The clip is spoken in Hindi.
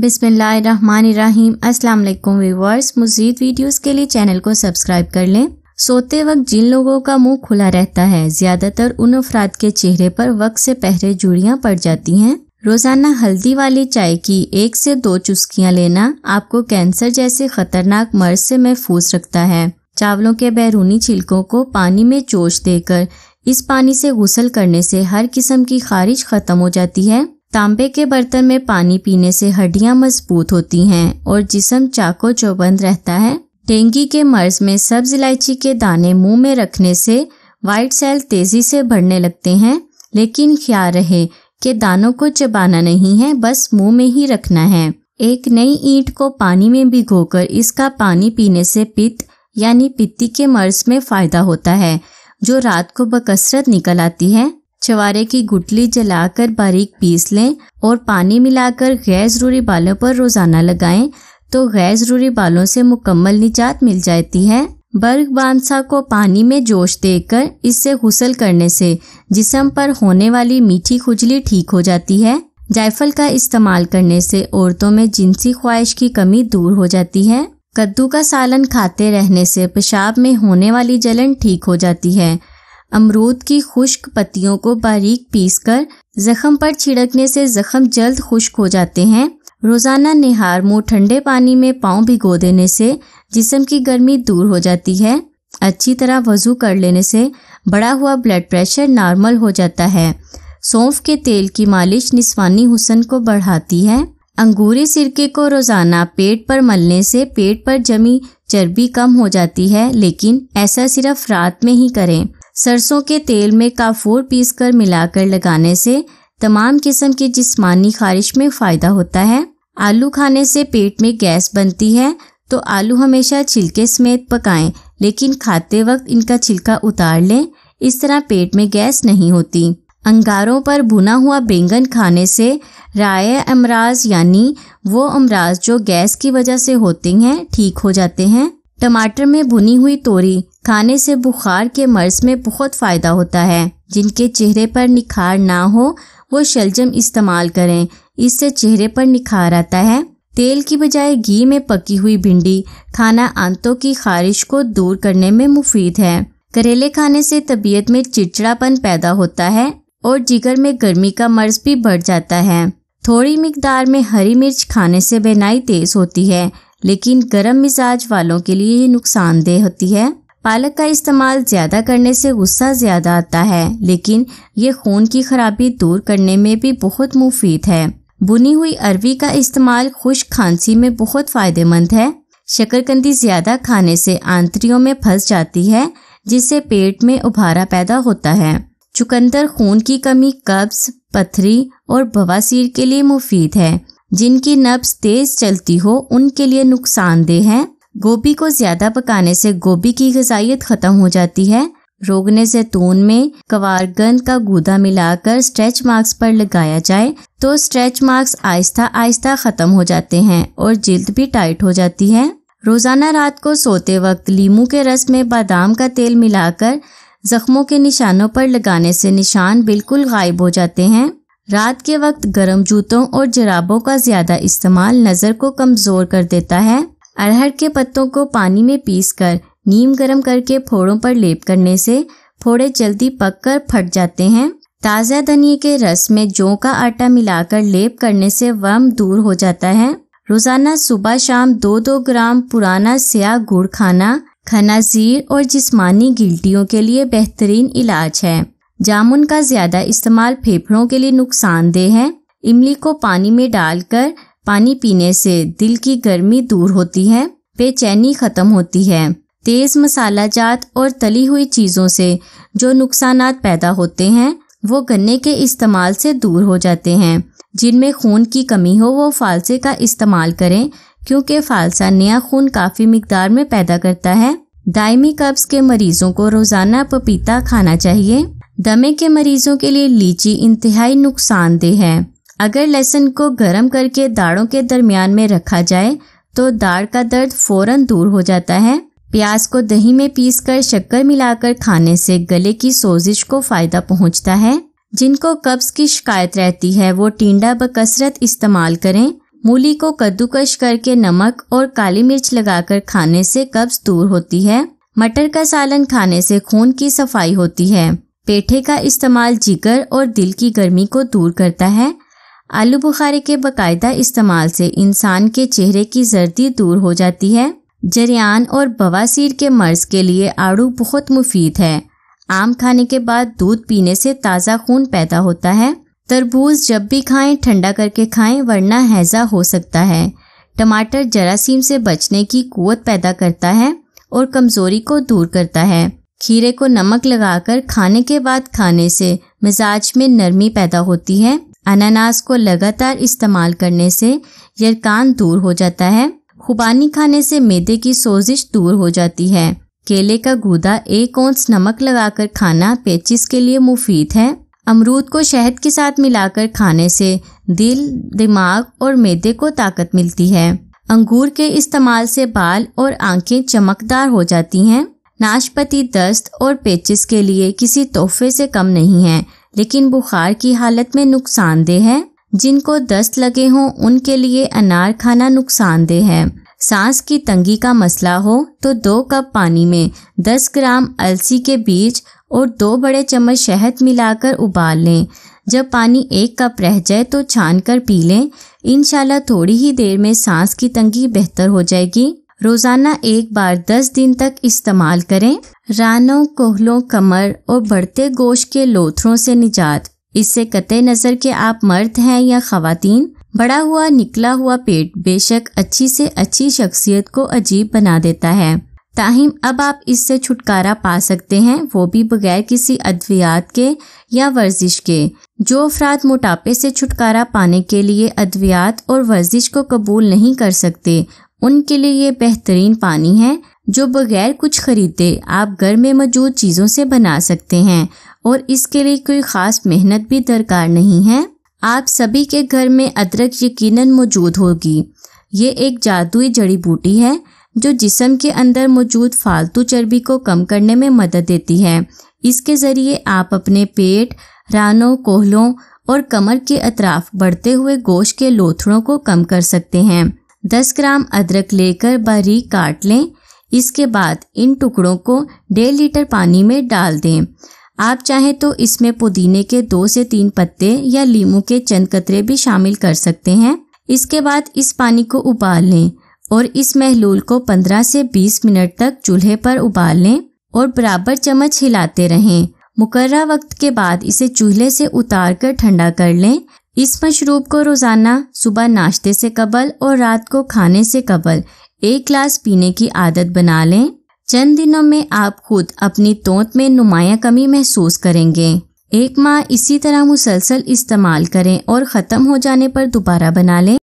बिस्मिल्लाम अस्सलाम वालेकुम व्यूवर्स मज़ीद वीडियोस के लिए चैनल को सब्सक्राइब कर लें सोते वक्त जिन लोगों का मुंह खुला रहता है ज़्यादातर उन अफराद के चेहरे पर वक्त से पहले जुड़ियाँ पड़ जाती हैं रोज़ाना हल्दी वाली चाय की एक से दो चुस्कियाँ लेना आपको कैंसर जैसे खतरनाक मर्ज से महफूज रखता है चावलों के बैरूनी छिलकों को पानी में चोश देकर इस पानी से गुसल करने से हर किस्म की खारिश ख़त्म हो जाती है तांबे के बर्तन में पानी पीने से हड्डियां मजबूत होती हैं और जिसम चाको चौबंद रहता है डेंगी के मर्ज में सब्ज इलायची के दाने मुंह में रखने से वाइट सेल तेजी से बढ़ने लगते हैं लेकिन ख्याल रहे कि दानों को चबाना नहीं है बस मुंह में ही रखना है एक नई ईंट को पानी में भिगोकर इसका पानी पीने से पित्त यानी पित्ती के मर्ज में फायदा होता है जो रात को बकसरत निकल आती है चवारे की गुटली जलाकर बारीक पीस लें और पानी मिलाकर गैर ज़रूरी बालों पर रोज़ाना लगाएं तो गैर ज़रूरी बालों से मुकम्मल निजात मिल जाती है बर्ग बांसा को पानी में जोश देकर इससे गुसल करने से जिसम पर होने वाली मीठी खुजली ठीक हो जाती है जायफल का इस्तेमाल करने से औरतों में जिनसी ख्वाहिश की कमी दूर हो जाती है कद्दू का सालन खाते रहने से पेशाब में होने वाली जलन ठीक हो जाती है अमरूद की खुश्क पत्तियों को बारीक पीसकर जख्म पर छिड़कने से जख्म जल्द खुश्क हो जाते हैं रोजाना निहार मुंह ठंडे पानी में पाँव भिगो देने से जिसम की गर्मी दूर हो जाती है अच्छी तरह वजू कर लेने से बढ़ा हुआ ब्लड प्रेशर नॉर्मल हो जाता है सौंफ के तेल की मालिश निस्वानी हुसन को बढ़ाती है अंगूरी सिरके को रोजाना पेट पर मलने से पेट पर जमी चर्बी कम हो जाती है लेकिन ऐसा सिर्फ रात में ही करें सरसों के तेल में काफूर पीसकर मिलाकर लगाने से तमाम किस्म की जिस्मानी खारिश में फ़ायदा होता है आलू खाने से पेट में गैस बनती है तो आलू हमेशा छिलके समेत पकाएं लेकिन खाते वक्त इनका छिलका उतार लें इस तरह पेट में गैस नहीं होती अंगारों पर भुना हुआ बैंगन खाने से राय अमराज यानी वो अमराज जो गैस की वजह से होते हैं ठीक हो जाते हैं टमाटर में भुनी हुई तोरी खाने से बुखार के मर्ज में बहुत फ़ायदा होता है जिनके चेहरे पर निखार ना हो वो शलजम इस्तेमाल करें इससे चेहरे पर निखार आता है तेल की बजाय घी में पकी हुई भिंडी खाना आंतों की खारिश को दूर करने में मुफीद है करेले खाने से तबीयत में चिड़चिड़ापन पैदा होता है और जिगर में गर्मी का मर्ज भी बढ़ जाता है थोड़ी मकदार में हरी मिर्च खाने से बेनाई तेज होती है लेकिन गर्म मिजाज वालों के लिए ये नुकसानदेह होती है पालक का इस्तेमाल ज़्यादा करने से गुस्सा ज़्यादा आता है लेकिन ये खून की खराबी दूर करने में भी बहुत मुफीद है बुनी हुई अरवी का इस्तेमाल खुश खांसी में बहुत फ़ायदेमंद है शक्करकंदी ज़्यादा खाने से आंतरियों में फंस जाती है जिससे पेट में उभारा पैदा होता है चुकंदर खून की कमी कब्ज पथरी और बवासीर के लिए मुफीद है जिनकी नब्स तेज चलती हो उनके लिए नुकसानदेह है गोभी को ज्यादा पकाने से गोभी की गजाइत खत्म हो जाती है रोगने से तून में कवारगंद का गूदा मिलाकर स्ट्रेच मार्क्स पर लगाया जाए तो स्ट्रेच मार्क्स आहिस्ता आहिस्ता खत्म हो जाते हैं और जिल्द भी टाइट हो जाती है रोजाना रात को सोते वक्त लीमू के रस में बादाम का तेल मिलाकर जख्मों के निशानों पर लगाने से निशान बिल्कुल गायब हो जाते हैं रात के वक्त गर्म जूतों और जराबों का ज्यादा इस्तेमाल नजर को कमजोर कर देता है अरहर के पत्तों को पानी में पीसकर नीम गर्म करके फोड़ों पर लेप करने से फोड़े जल्दी पककर फट जाते हैं ताज़ा धनिए के रस में जौ का आटा मिलाकर लेप करने से वर्म दूर हो जाता है रोजाना सुबह शाम दो दो ग्राम पुराना स्या गुड़ खाना खनाजीर और जिस्मानी गिल्टियों के लिए बेहतरीन इलाज है जामुन का ज्यादा इस्तेमाल फेफड़ों के लिए नुकसानदेह है इमली को पानी में डालकर पानी पीने से दिल की गर्मी दूर होती है बेचैनी खत्म होती है तेज मसाला जात और तली हुई चीज़ों से जो नुकसान पैदा होते हैं वो गन्ने के इस्तेमाल से दूर हो जाते हैं जिनमें खून की कमी हो वो फालसे का इस्तेमाल करें क्योंकि फालसा नया खून काफ़ी मकदार में पैदा करता है दायमी कब्ज के मरीजों को रोज़ाना पपीता खाना चाहिए दमे के मरीजों के लिए लीची इंतहाई नुकसानदेह है अगर लहसुन को गर्म करके दाढ़ों के दरमियान में रखा जाए तो दाढ़ का दर्द फौरन दूर हो जाता है प्याज को दही में पीसकर शक्कर मिलाकर खाने से गले की सोजिश को फायदा पहुंचता है जिनको कब्ज की शिकायत रहती है वो टिंडा बकसरत इस्तेमाल करें मूली को कद्दूकश करके नमक और काली मिर्च लगाकर खाने से कब्ज दूर होती है मटर का सालन खाने से खून की सफाई होती है पेठे का इस्तेमाल जिगर और दिल की गर्मी को दूर करता है आलू बुखारे के बाकायदा इस्तेमाल से इंसान के चेहरे की जर्दी दूर हो जाती है जरियान और बवासीर के मर्ज के लिए आड़ू बहुत मुफीद है आम खाने के बाद दूध पीने से ताज़ा खून पैदा होता है तरबूज जब भी खाएं ठंडा करके खाएं वरना हैज़ा हो सकता है टमाटर जरासीम से बचने की क़ुत पैदा करता है और कमज़ोरी को दूर करता है खीरे को नमक लगाकर खाने के बाद खाने से मिजाज में नरमी पैदा होती है अनानास को लगातार इस्तेमाल करने से यरकान दूर हो जाता है खुबानी खाने से मैदे की सोजिश दूर हो जाती है केले का गूदा एक औंस नमक लगाकर खाना पेचिस के लिए मुफीद है अमरूद को शहद के साथ मिलाकर खाने से दिल दिमाग और मैदे को ताकत मिलती है अंगूर के इस्तेमाल से बाल और आंखें चमकदार हो जाती हैं नाशपाती दस्त और पेचिस के लिए किसी तोहफे से कम नहीं है लेकिन बुखार की हालत में नुकसानदेह है जिनको दस्त लगे हों उनके लिए अनार खाना नुकसानदेह है सांस की तंगी का मसला हो तो दो कप पानी में दस ग्राम अलसी के बीज और दो बड़े चम्मच शहद मिलाकर उबाल लें जब पानी एक कप रह जाए तो छान कर पी लें इनशाला थोड़ी ही देर में सांस की तंगी बेहतर हो जाएगी रोज़ाना एक बार दस दिन तक इस्तेमाल करें रानों कोहलों कमर और बढ़ते गोश के लोथरों से निजात इससे कतः नज़र के आप मर्द हैं या खातन बड़ा हुआ निकला हुआ पेट बेशक अच्छी से अच्छी शख्सियत को अजीब बना देता है ताहिम अब आप इससे छुटकारा पा सकते हैं वो भी बगैर किसी अद्वियात के या वर्जिश के जो अफराद मोटापे से छुटकारा पाने के लिए अद्वियात और वर्जिश को कबूल नहीं कर सकते उनके लिए ये बेहतरीन पानी है जो बगैर कुछ खरीदे आप घर में मौजूद चीज़ों से बना सकते हैं और इसके लिए कोई ख़ास मेहनत भी दरकार नहीं है आप सभी के घर में अदरक यकीनन मौजूद होगी ये एक जादुई जड़ी बूटी है जो जिसम के अंदर मौजूद फालतू चर्बी को कम करने में मदद देती है इसके ज़रिए आप अपने पेट रानों कोहलों और कमर के अतराफ बढ़ते हुए गोश्त के लोथड़ों को कम कर सकते हैं दस ग्राम अदरक लेकर बारीक काट लें इसके बाद इन टुकड़ों को डेढ़ लीटर पानी में डाल दें आप चाहें तो इसमें पुदीने के दो से तीन पत्ते या लीमू के चंद कतरे भी शामिल कर सकते हैं इसके बाद इस पानी को उबाल लें और इस महलूल को 15 से 20 मिनट तक चूल्हे पर उबाल लें और बराबर चम्मच हिलाते रहें मुकर्रा वक्त के बाद इसे चूल्हे से उतार कर ठंडा कर लें इस मशरूब को रोज़ाना सुबह नाश्ते से कबल और रात को खाने से कबल एक ग्लास पीने की आदत बना लें चंद दिनों में आप खुद अपनी तोत में नुमाया कमी महसूस करेंगे एक माह इसी तरह मुसलसल इस्तेमाल करें और ख़त्म हो जाने पर दोबारा बना लें